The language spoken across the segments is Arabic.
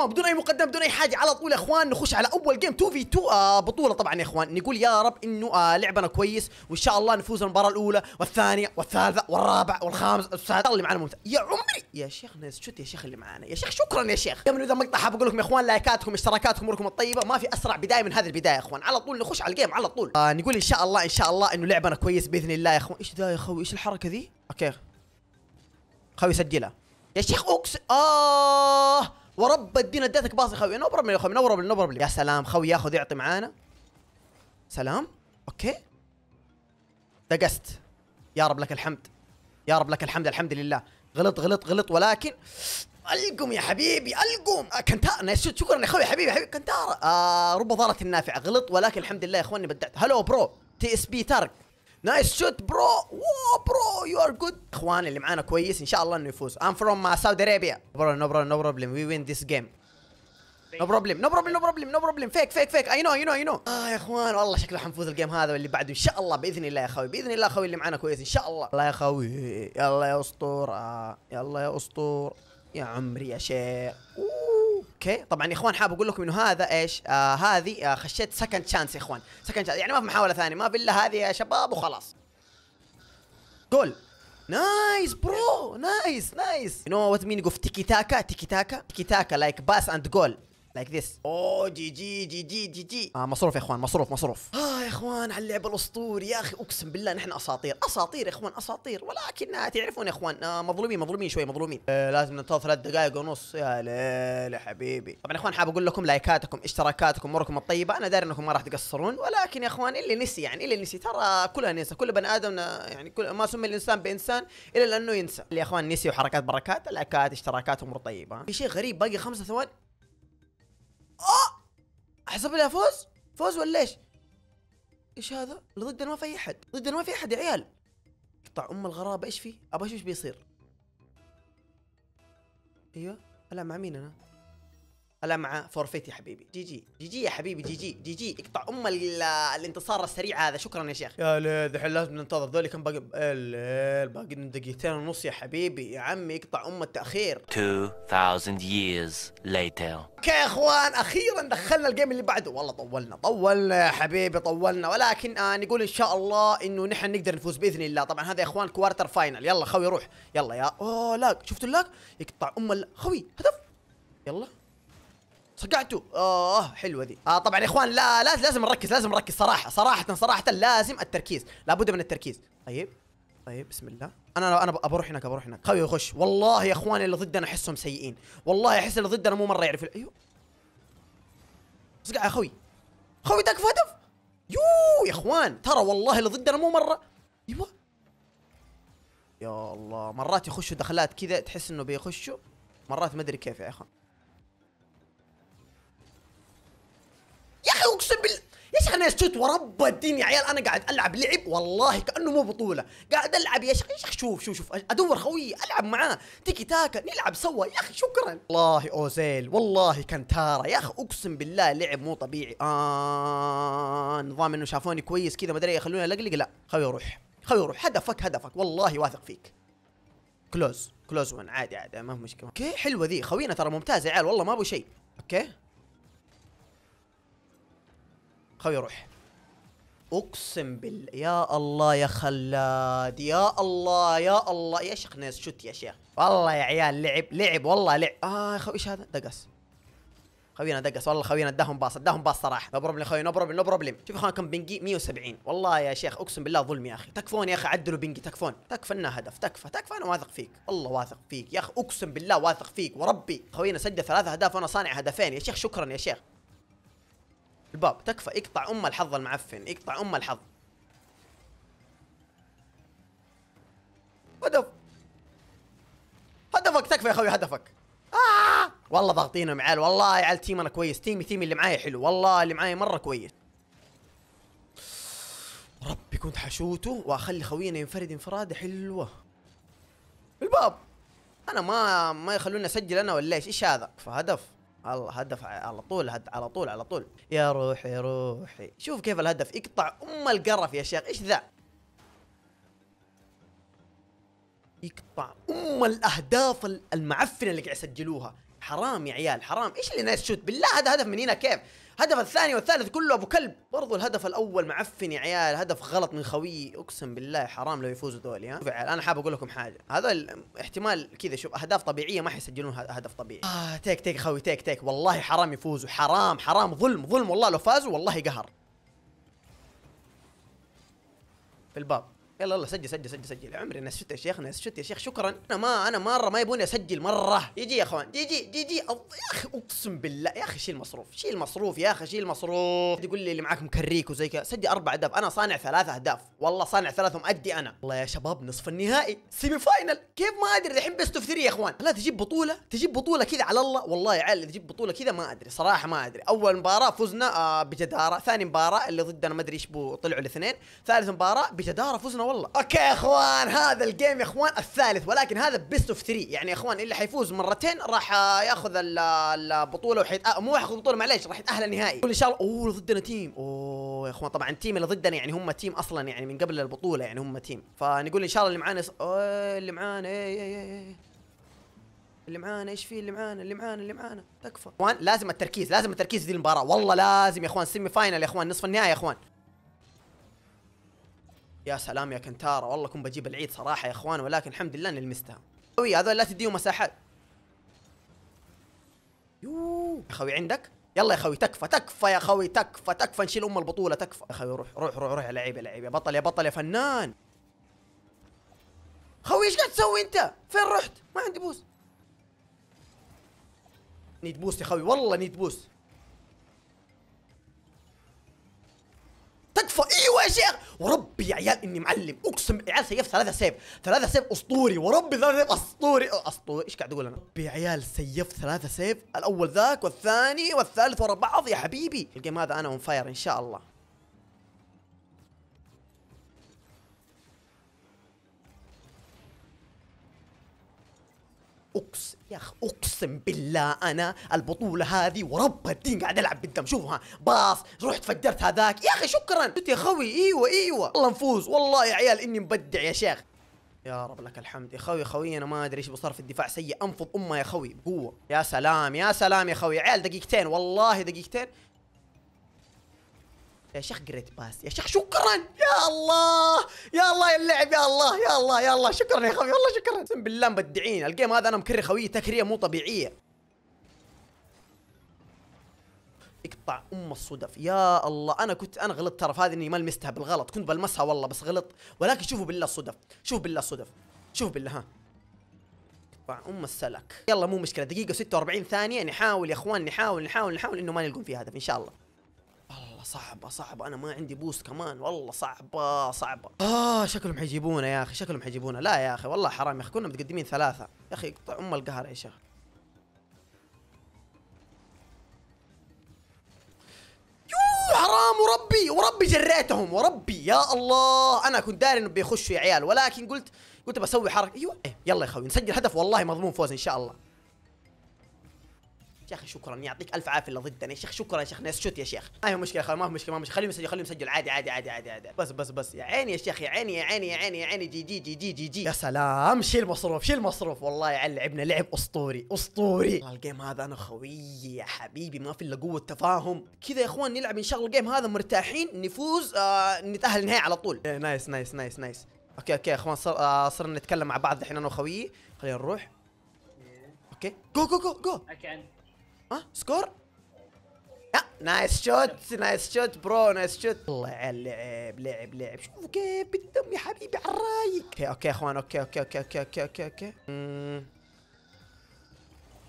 اخوان بدون اي مقدمه بدون اي حاجه على طول يا اخوان نخش على اول جيم 2 في 2 آه، بطوله طبعا يا اخوان نقول يا رب انه آه لعبنا كويس وان شاء الله نفوز المباراه الاولى والثانيه والثالثه والرابع والخامس والسادس اللي معنا ممتاز يا عمري يا شيخ شوت يا شيخ اللي معنا يا شيخ شكرا يا شيخ قبل اذا المقطع حاب اقول لكم يا اخوان لايكاتكم اشتراكاتكم اموركم الطيبه ما في اسرع بدايه من هذه البدايه يا اخوان على طول نخش على الجيم على طول آه نقول ان شاء الله ان شاء الله انه لعبنا كويس باذن الله يا اخوان ايش ذا يا خوي ايش الحركه ذي اوكي خوي سجلها يا شيخ اوكس اه ورب الدين اديتك باص يا خوي نو بروبلم يا خوي نو بروبلم يا سلام خوي ياخذ يعطي معانا سلام اوكي دقست يا رب لك الحمد يا رب لك الحمد الحمد لله غلط غلط غلط ولكن القم يا حبيبي القم آه كنتار شكرا يا خوي حبيبي حبيبي كنتار آه رب ضاره النافعه غلط ولكن الحمد لله يا اخواني بدعت هلو برو تي اس بي ترك نايس شوت برو واو برو يو ار جود اخوان اللي معانا كويس ان شاء الله انه يفوز ام فروم سعودي ارابيا برو نو برو نو بروبلم وي وين ذيس جيم نو بروبلم نو بروبلم نو بروبلم نو بروبلم فيك فيك فيك اي نو اي نو اي نو اه يا اخوان والله شكله حنفوز الجيم هذا واللي بعده ان شاء الله باذن الله يا خوي باذن الله خوي اللي معانا كويس ان شاء الله الله يا خوي يلا يا اسطوره يلا يا اسطوره يا عمري يا شيخ اوكي طبعا يا اخوان حاب اقول لكم انه هذا ايش آه هذه آه خشيت سكند شانس يا اخوان سكند شانس يعني ما في محاوله ثانيه ما في الا هذه يا شباب وخلاص قول نايس برو نايس نايس يو نو وات مين يقول تيكي تاكا تيكي تاكا تيكي تاكا لايك باس اند جول لايك ذيس اوه جي جي جي جي جي جي آه مصروف يا اخوان مصروف مصروف اه يا اخوان على اللعب الاسطوري يا اخي اقسم بالله نحن اساطير اساطير يا اخوان اساطير ولكن تعرفون يا اخوان آه مظلومين مظلومين شوي مظلومين آه لازم ننتظر ثلاث دقائق ونص يا ليل يا حبيبي طبعا يا اخوان حاب اقول لكم لايكاتكم اشتراكاتكم اموركم الطيبه انا داري انكم ما راح تقصرون ولكن يا اخوان اللي نسي يعني اللي نسي ترى كلها ننسى كل بني ادم يعني كل ما سمي الانسان بانسان الا لانه ينسى اللي يا اخوان نسي وحركات بركات لايكات اشتراكات امور طيبه في شيء غريب باقي خمسة ثواني اه احسب لها فوز فوز ولا ايش ايش هذا اللي ضدنا ما في احد ضدنا ما في احد يا عيال قطع طيب، ام الغرابه ايش فيه ابغى اشوف ايش بيصير ايوه العب مع مين انا مع فورفيت يا حبيبي جي جي جي جي يا حبيبي جي جي جي جي اقطع ام الانتصار السريع هذا شكرا يا شيخ يا ليه دحين لازم ننتظر ذولي كم باقي الليل إيه، باقي دقيقتين ونص يا حبيبي يا عمي اقطع ام التاخير 2000 years later اوكي يا اخوان اخيرا دخلنا الجيم اللي بعده والله طولنا طولنا يا حبيبي طولنا ولكن آه نقول ان شاء الله انه نحن نقدر نفوز باذن الله طبعا هذا يا اخوان كوارتر فاينل يلا خوي روح يلا يا اوه لاك شفتوا اللاك يقطع ام خوي هدف يلا تو اوه حلوه ذي آه طبعا يا اخوان لا لازم لازم نركز لازم نركز صراحه صراحه صراحه لازم التركيز لابد من التركيز طيب طيب بسم الله انا انا بروح هناك بروح هناك خوي خش والله يا اخواني اللي ضدنا احسهم سيئين والله احس اللي ضدنا مو مره يعرف ايوه اصقع يا خوي خوي تكفى هدف يو يا اخوان ترى والله اللي ضدنا مو مره ايوه يا الله مرات يخشوا دخلات كذا تحس انه بيخشوا مرات ما ادري كيف يا اخوان اقسم بالله يا انا شفت ورب الدين يا عيال انا قاعد العب لعب والله كانه مو بطوله قاعد العب يا شيخ يا شيخ شوف شوف شوف ادور خويي العب معاه تيكي تاكا نلعب سوا يا اخي شكرا والله اوزيل والله كانتارا يا اخي اقسم بالله لعب مو طبيعي آه نظام انه شافوني كويس كذا ما ادري يخلوني الاقلق لا خوي روح خوي روح هدفك هدفك والله واثق فيك كلوز كلوز ون عادي عادي ما هو مشكله اوكي حلوه ذي خوينا ترى ممتازه يا عيال والله ما ابو شيء اوكي خوي روح اقسم بال يا الله يا خلاد يا الله يا الله يا شيخ ناس شوت يا شيخ والله يا عيال لعب لعب والله لعب اه يا خوي ايش هذا دقس خوينا دقس والله خوينا اداهم باص اداهم باص صراحه نو بروبلم خوي نو بروبلم نو بروبلم شوف اخوان كم بنجي 170 والله يا شيخ اقسم بالله ظلم يا اخي تكفون يا اخي عدلوا بنجي تكفون تكفنا هدف تكفى تكفى انا واثق فيك والله واثق فيك يا اخي اقسم بالله واثق فيك وربي خوينا سجل ثلاثة اهداف وانا صانع هدفين يا شيخ شكرا يا شيخ الباب تكفى اقطع ام الحظ المعفن اقطع ام الحظ هدف هدفك تكفى يا اخوي هدفك آه! والله ضاغطينهم يا عيال والله يا عيال انا كويس تيمي تيمي اللي معايا حلو والله اللي معايا مره كويس ربي كنت حشوته واخلي خوينا ينفرد انفراده حلوه الباب انا ما ما يخلوني اسجل انا ولا ايش ايش هذا فهدف الهدف على طول هد على طول على طول يا روحي روحي شوف كيف الهدف يقطع ام القرف يا شيخ ايش ذا يقطع ام الاهداف المعفنه اللي قاعد يسجلوها حرام يا عيال حرام ايش اللي نايس شوت بالله هذا هدف من هنا كيف هدف الثاني والثالث كله ابو كلب برضو الهدف الاول معفن يا عيال هدف غلط من خوي اقسم بالله حرام لو يفوزوا ذول ها فعل انا حاب اقول لكم حاجه هذا احتمال كذا شوف اهداف طبيعيه ما حيسجلون هدف طبيعي اه تيك تيك خوي تيك تيك والله حرام يفوزوا حرام حرام ظلم ظلم والله لو فازوا والله قهر في الباب يلا يلا سجل سجل سجل سجل عمري ناس شفت يا شيخ ناس شفت يا شيخ شكرا انا ما انا مره ما يبوني اسجل مره يجي يا اخوان يجي يجي يا اخي اقسم بالله يا اخي شيل مصروف شيل مصروف يا اخي شيل مصروف تقول لي اللي معاك مكريك وزي كذا سجل اربع اهداف انا صانع ثلاث اهداف والله صانع ثلاثه مؤدي انا والله يا شباب نصف النهائي سيمي فاينل كيف ما ادري الحين بيست اوف يا اخوان لا تجيب بطوله تجيب بطوله كذا على الله والله يا عيال تجيب بطوله كذا ما ادري صراحه ما ادري اول مباراه فزنا آه، بجداره ثاني مباراه اللي ضدنا ما ادري ايش طلعوا الاثنين ثالث مباراه بجداره فزنا والله اوكي يا اخوان هذا الجيم يا اخوان الثالث ولكن هذا بيست اوف 3 يعني يا اخوان اللي حيفوز مرتين راح آه، ياخذ البطوله وحيت آه مو ياخذ بطوله معليش راح يتاهل النهائي ان شاء الله اوه ضدنا تيم اوه يا اخوان طبعا التيم اللي ضدنا يعني هم تيم اصلا يعني من قبل البطوله يعني هم تيم فنقول ان شاء الله اللي معانا اللي معانا اي اي اي إيه. اللي معانا ايش في اللي معانا اللي معانا اللي معانا تكفى اخوان لازم التركيز لازم التركيز دي المباراه والله لازم يا اخوان سيمي فاينل يا اخوان نصف النهائي يا اخوان يا سلام يا كنتارا والله كنت بجيب العيد صراحه يا اخوان ولكن الحمد لله اني لمستها اخوي هذول لا تديهم مساحات يو يا خوي عندك يلا يا خوي تكفى تكفى يا خوي تكفى تكفى نشيل ام البطوله تكفى يا خوي روح روح روح روح يا لعيب يا لعيب يا بطل يا بطل يا فنان خوي ايش قاعد تسوي انت فين رحت ما عندي بوس نيد بوست يا خوي والله نيد بوست تكفى ايوه يا شيخ وربي يا عيال اني معلم اقسم عيال سيف ثلاثه سيف ثلاثه سيف اسطوري وربي ثلاثه سيف اسطوري اسطوري ايش قاعد اقول انا ربي يا عيال سيف ثلاثه سيف الاول ذاك والثاني والثالث ورا بعض يا حبيبي الجيم هذا انا اون فاير ان شاء الله اقسم يا اخي اقسم بالله انا البطوله هذه ورب الدين قاعد العب بالدم شوفها باص رحت فجرت هذاك يا اخي شكرا يا خوي ايوه ايوه والله نفوز والله يا عيال اني مبدع يا شيخ يا رب لك الحمد يا خوي خوي انا ما ادري ايش بصار في الدفاع سيء انفض امه يا خوي بقوه يا سلام يا سلام يا خوي عيال دقيقتين والله دقيقتين يا شيخ جريت باس يا شيخ شكرا يا الله يا الله يا اللعب يا الله يا الله يا الله شكرا يا خوي والله شكرا اقسم بالله مبدعين الجيم هذا انا مكرر خويه تكريه مو طبيعيه اقطع ام الصدف يا الله انا كنت انا غلطت ترى في هذه اني ما لمستها بالغلط كنت بلمسها والله بس غلط ولكن شوفوا بالله الصدف شوف بالله الصدف شوف بالله ها اقطع ام السلك يلا مو مشكله دقيقه و46 ثانيه نحاول يا اخوان نحاول نحاول نحاول انه ما نلقون فيه هدف ان شاء الله والله صعبة صعبة أنا ما عندي بوست كمان والله صعبة صعبة آه شكلهم حيجيبونا يا أخي شكلهم حيجيبونا لا يا أخي والله حرام يا أخي كنا متقدمين ثلاثة يا أخي اقطع أم القهر يا شيخ حرام وربي وربي جريتهم وربي يا الله انا كنت داري انه بيخشوا يا عيال ولكن قلت قلت بسوي حركه ايوه يلا يا خوي نسجل هدف والله مضمون فوز ان شاء الله شيخ شكرا يعطيك الف عافيه اللي ضدنا يا شيخ شكرا يا شيخ ناس شوت يا شيخ ما هي مشكله خلاص ما هي مشكله ما مش خليهم يسجل خليهم يسجل عادي عادي عادي عادي عادي بس بس بس يا عيني يا شيخ يا عيني يا عيني يا عيني يا عيني جي جي جي جي جي جي يا سلام شيل المصروف شيل المصروف والله يا لعبنا لعب اسطوري اسطوري والله الجيم هذا انا خوي يا حبيبي ما في الا قوه تفاهم كذا يا اخوان نلعب ان شاء الله الجيم هذا مرتاحين نفوز آه نتاهل نهائي على طول إيه نايس نايس نايس نايس اوكي اوكي يا اخوان صر... آه صرنا نتكلم مع بعض الحين انا وخويي خلينا نروح اوكي جو جو جو جو ها سكور نايس شوت نايس شوت برو نايس شوت الله على اللعب لعب لعب شوفوا كيف بالدم يا حبيبي على الرايق اوكي اوكي يا اخوان اوكي اوكي اوكي اوكي اوكي اوكي اوكي أمم.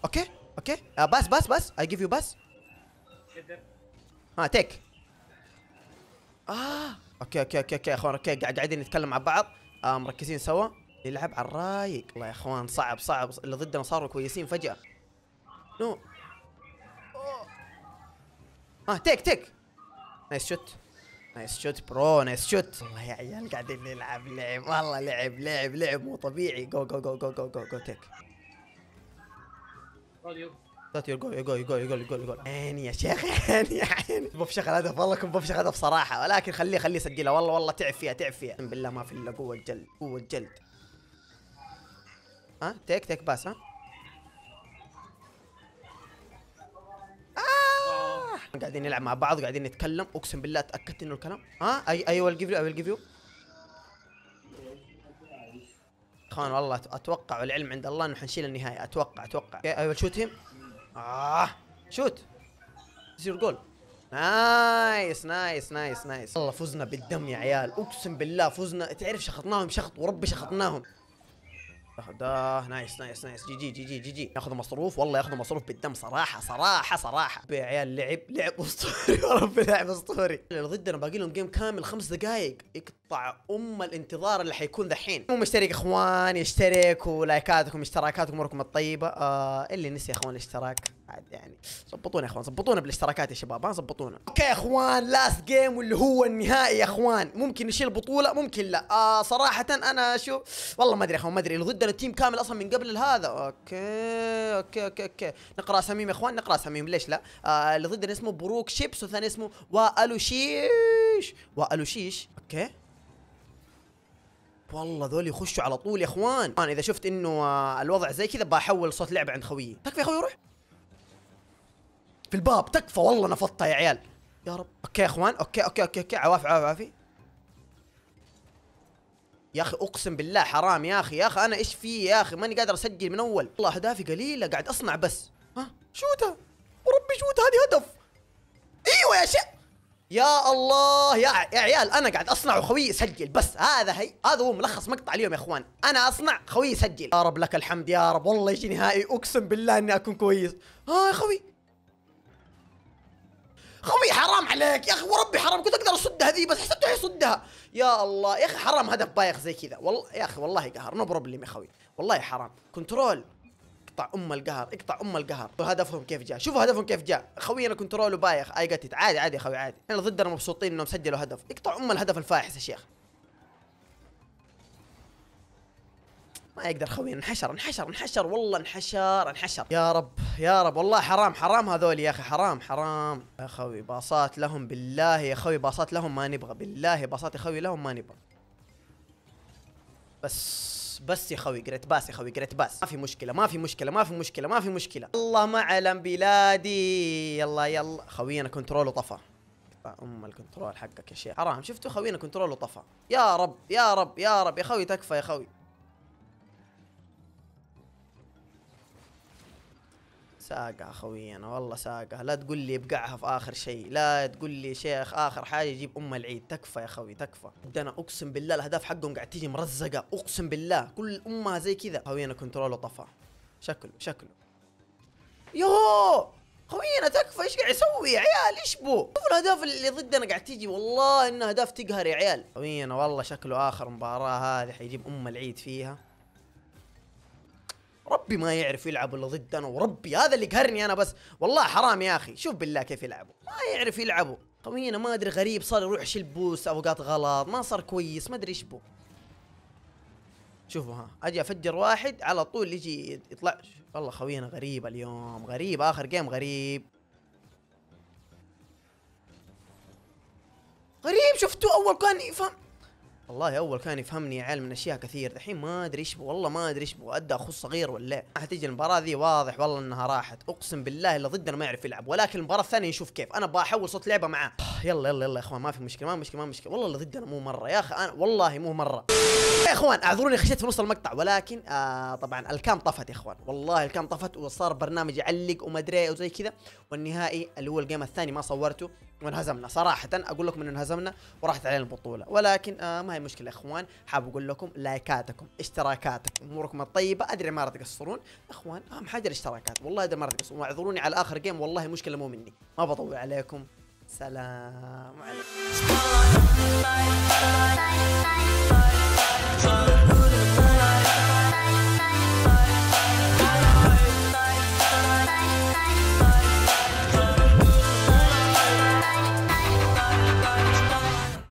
اوكي اوكي آه، باس باس باس اي جيف يو باس ها تيك اه اوكي اوكي اوكي اوكي يا اخوان اوكي قاعدين نتكلم مع بعض آه مركزين سوا يلعب على الرايق والله يا اخوان صعب صعب اللي ضدنا صاروا كويسين فجأة نو no. ها تيك تيك نايس شوت نايس شوت برو نايس شوت والله يا عيال قاعدين نلعب لعب والله لعب لعب لعب مو طبيعي جو جو جو جو جو جو جو تيك ذات يو جو يو جو يو جو يو جو يو جو عيني يا شيخ عيني يا عيني بفشخ الهدف والله كنت بفشخ هدف صراحه ولكن خليه خليه يسجلها والله والله تعب فيها تعب فيها بالله ما في الا قوه الجلد قوه الجلد ها تيك تيك باس ها قاعدين نلعب مع بعض قاعدين نتكلم اقسم بالله تاكدت انه الكلام ها اي اي ويل جيف يو اي ويل جيف يو خان والله اتوقع والعلم عند الله انه حنشيل النهايه اتوقع اتوقع اي ويل شوت هيم اه شوت يصير جول نايس نايس نايس نايس والله فزنا بالدم يا عيال اقسم بالله فزنا تعرف شخطناهم شخط ورب شخطناهم ده نايس نايس نايس جي جي جي جي جي جي ياخذ مصروف والله ياخذ مصروف بالدم صراحه صراحه صراحه يا عيال لعب لعب اسطوري وربي لعب اسطوري اللي ضدنا باقي لهم جيم كامل خمس دقائق يقطع ام الانتظار اللي حيكون دحين مو مشترك يا اخوان يشترك ولايكاتكم اشتراكاتكم اموركم الطيبه آه اللي نسي يا اخوان الاشتراك عاد يعني ظبطونا يا اخوان ظبطونا بالاشتراكات يا شباب ها ظبطونا اوكي يا اخوان لاست جيم واللي هو النهائي يا اخوان ممكن نشيل بطوله ممكن لا آه صراحه انا شو والله ما ادري يا اخوان ما ادري ضدنا تيم كامل اصلا من قبل هذا اوكي اوكي اوكي اوكي نقرا اساميهم يا اخوان نقرا اساميهم ليش لا آه اللي ضدنا اسمه بروك شيبس والثاني اسمه والوشيش والوشيش اوكي والله ذول يخشوا على طول يا اخوان انا اذا شفت انه آه، الوضع زي كذا بحول صوت لعبه عند خويي تكفى يا خوي روح في الباب تكفى والله نفضتها يا عيال يا رب اوكي يا اخوان اوكي اوكي اوكي اوكي عوافي عوافي عوافي يا اخي اقسم بالله حرام يا اخي يا اخي انا ايش في يا اخي ماني قادر اسجل من اول والله اهدافي قليله قاعد اصنع بس ها شوته وربي شوته هذه هدف ايوه يا شيخ يا الله يا يا عيال انا قاعد اصنع وخوي يسجل بس هذا هي هذا هو ملخص مقطع اليوم يا اخوان انا اصنع خوي يسجل يا رب لك الحمد يا رب والله يجي نهائي اقسم بالله اني اكون كويس ها يا خوي خوي حرام عليك يا اخي وربي حرام كنت اقدر اصد هذه بس حسبته حيصدها يا الله يا اخي حرام هدف بايخ زي كذا والله يا اخي والله قهر نو بروبليم يا خوي والله حرام كنترول اقطع ام القهر اقطع ام القهر طيب، هدفهم كيف جاء شوفوا هدفهم كيف جاء خوي انا كنترول وبايخ اي جت عادي عادي يا خوي عادي انا ضدنا مبسوطين انهم سجلوا هدف اقطع ام الهدف الفاحش يا شيخ ما يقدر خوينا انحشر انحشر انحشر والله انحشر انحشر يا رب يا رب والله حرام حرام هذول يا اخي حرام حرام يا خوي باصات لهم بالله يا خوي باصات لهم ما نبغى بالله باصات يا خوي لهم ما نبغى بس بس يا خوي قريت باس يا خوي قريت باس ما في مشكله ما في مشكله ما في مشكله ما في مشكله الله ما علم بلادي يلا يلا خوينا كنترول وطفى ام الكنترول حقك يا شيخ حرام شفتوا خوينا كنترول وطفى يا رب يا رب يا رب يا خوي تكفى يا خوي ساقه اخوي انا والله ساقه لا تقول لي ابقعها في اخر شيء لا تقول لي شيخ اخر حاجه يجيب ام العيد تكفى يا خوي تكفى انا اقسم بالله الاهداف حقهم قاعد تيجي مرزقه اقسم بالله كل امها زي كذا اخوي انا كنترول طفى شكله شكله يوهو خوينا تكفى ايش قاعد يسوي يا عيال ايش بو شوف الاهداف اللي ضدنا قاعد تيجي والله انها اهداف تقهر يا عيال خوينا والله شكله اخر مباراه هذه حيجيب ام العيد فيها ربي ما يعرف يلعب الا ضدنا وربي هذا اللي قهرني انا بس والله حرام يا اخي شوف بالله كيف يلعبوا ما يعرف يلعبوا خوينا ما ادري غريب صار يروح يشيل بوس اوقات غلط ما صار كويس ما ادري ايش بو شوفوا ها اجي افجر واحد على طول يجي يطلع والله خوينا غريب اليوم غريب اخر جيم غريب غريب شفتوه اول كان يفهم والله اول كان يفهمني يا عيال من اشياء كثير الحين ما ادري ايش والله ما ادري ايش ادى اخو صغير ولا حتيجي المباراه ذي واضح والله انها راحت اقسم بالله اللي ضدنا ما يعرف يلعب ولكن المباراه الثانيه نشوف كيف انا بحول صوت لعبه معاه يلا يلا يلا يا اخوان ما في مشكله ما في مشكله ما في مشكله والله اللي ضدنا مو مره يا اخي انا والله مو مره يا اخوان اعذروني خشيت في نص المقطع ولكن آه طبعا الكام طفت يا اخوان والله الكام طفت وصار برنامج يعلق وما ادري إيه وزي كذا والنهائي اللي هو الجيم الثاني ما صورته وانهزمنا صراحه اقول لكم انه انهزمنا وراحت علينا البطوله ولكن آه ما هي المشكله يا اخوان حاب اقول لكم لايكاتكم اشتراكاتكم اموركم الطيبه ادري ما راح تقصرون اخوان اهم حاجه الاشتراكات والله ادري ما راح تقصرون واعذروني على اخر جيم والله مشكله مو مني ما بطول عليكم سلام عليكم